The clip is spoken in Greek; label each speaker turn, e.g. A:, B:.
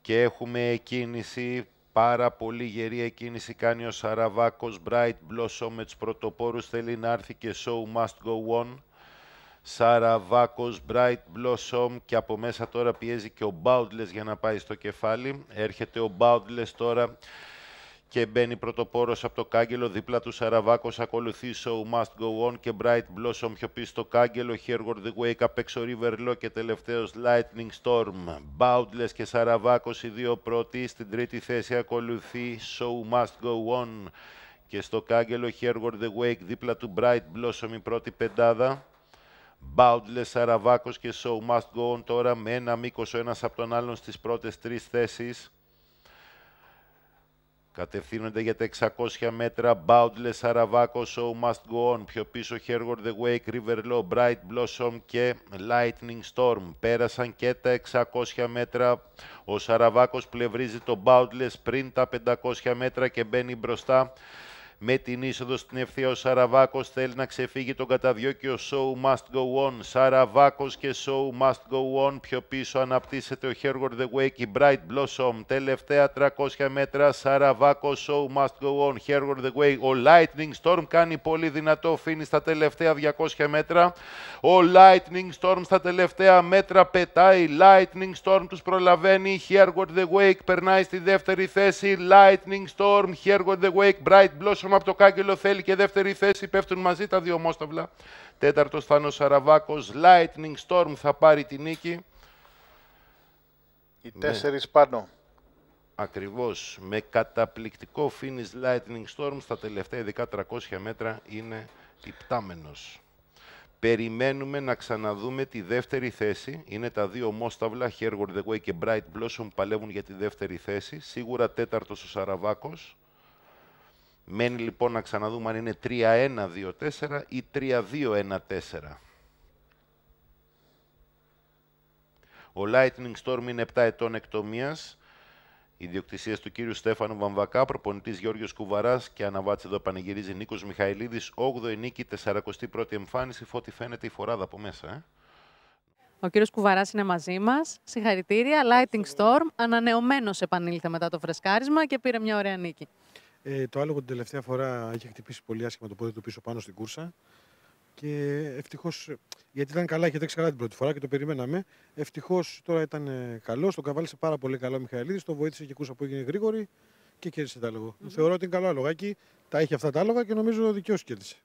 A: και έχουμε κίνηση Πάρα πολύ γερή εκκίνηση κάνει ο Σαραβάκος, Bright Blossom με τους πρωτοπόρους θέλει να έρθει και show must go on. Σαραβάκος, Bright Blossom και από μέσα τώρα πιέζει και ο Boundless για να πάει στο κεφάλι. Έρχεται ο Boundless τώρα και μπαίνει πρωτοπόρος από το κάγκελο. Δίπλα του Σαραβάκος ακολουθεί Show Must Go On και Bright Blossom πιο πίσω στο κάγκελο. Hereward the Wake Up έξω River Law και τελευταίος Lightning Storm. Boundless και Σαραβάκος οι δύο πρώτοι. Στην τρίτη θέση ακολουθεί Show Must Go On και στο κάγκελο Hereward the Wake δίπλα του Bright Blossom η πρώτη πεντάδα. Boundless, Σαραβάκος και Show Must Go On τώρα με ένα μήκος, ο ένας από τον άλλον στις πρώτες τρεις θέσεις. Κατευθύνονται για τα 600 μέτρα Boundless, Σαραβάκος, So Must Go On, πιο πίσω Hergor, The Wake, River Low, Bright Blossom και Lightning Storm. Πέρασαν και τα 600 μέτρα. Ο Σαραβάκος πλευρίζει το Boundless πριν τα 500 μέτρα και μπαίνει μπροστά με την είσοδο στην ευθεία ο Σαραβάκος θέλει να ξεφύγει τον καταδιώκιο. ο Show Must Go On. Σαραβάκος και Show Must Go On. Πιο πίσω αναπτύσσεται ο Hergord The Wake, η Bright Blossom. Τελευταία 300 μέτρα Σαραβάκος, Show Must Go On, Hergord The Wake Ο Lightning Storm κάνει πολύ δυνατό φίνι στα τελευταία 200 μέτρα. Ο Lightning Storm στα τελευταία μέτρα πετάει. Lightning Storm τους προλαβαίνει. Hergord The Wake περνάει στη δεύτερη θέση. Lightning Storm, The Wake, Bright Blossom από το κάγκελο, θέλει και δεύτερη θέση, πέφτουν μαζί τα δύο μόσταυλα. Τέταρτος Θάνος Σαραβάκος, Lightning Storm θα πάρει τη νίκη. Οι ναι. τέσσερις πάνω. Ακριβώς, με καταπληκτικό finish Lightning Storm στα τελευταία ειδικά 300 μέτρα είναι υπτάμενος. Περιμένουμε να ξαναδούμε τη δεύτερη θέση. Είναι τα δύο μόσταυλα, Hereward The και Bright Blossom, παλεύουν για τη δεύτερη θέση. Σίγουρα τέταρτος ο Σαραβάκος. Μένει λοιπόν να ξαναδούμε αν είναι 3-1-2-4 ή 3-2-1-4. Ο Lightning Storm είναι 7 ετών εκτομίας. Ιδιοκτησία του κύριου Στέφανου Βαμβακά, προπονητής Γιώργος Κουβαράς και αναβάτσε εδώ πανηγυρίζει Νίκος Μιχαηλίδης. 8η νίκη, 41η εμφάνιση. Φώτη φαίνεται η φοράδα από μέσα. Ε.
B: Ο κύριος Κουβαράς είναι μαζί μας. Συγχαρητήρια. Lightning Storm. Ανανεωμένος επανήλθε μετά το φρεσκάρισμα και πήρε μια ωραία νίκη. Ε, το άλογο την τελευταία φορά είχε χτυπήσει πολύ άσχημα το πόδι του πίσω πάνω στην κούρσα. Και ευτυχώς. Γιατί ήταν καλά, είχε τρέξει καλά την πρώτη φορά και το περιμέναμε. Ευτυχώς τώρα ήταν ε, καλός. Τον καβάλισε πάρα πολύ καλό ο Μιχαηλίδης. Τον βοήθησε και κούρσα που έγινε γρήγορη και κέρδισε τα αλογο Θεωρώ ότι είναι καλό άλογάκι. Τα έχει αυτά τα άλογα και νομίζω δικαίω κέρδισε.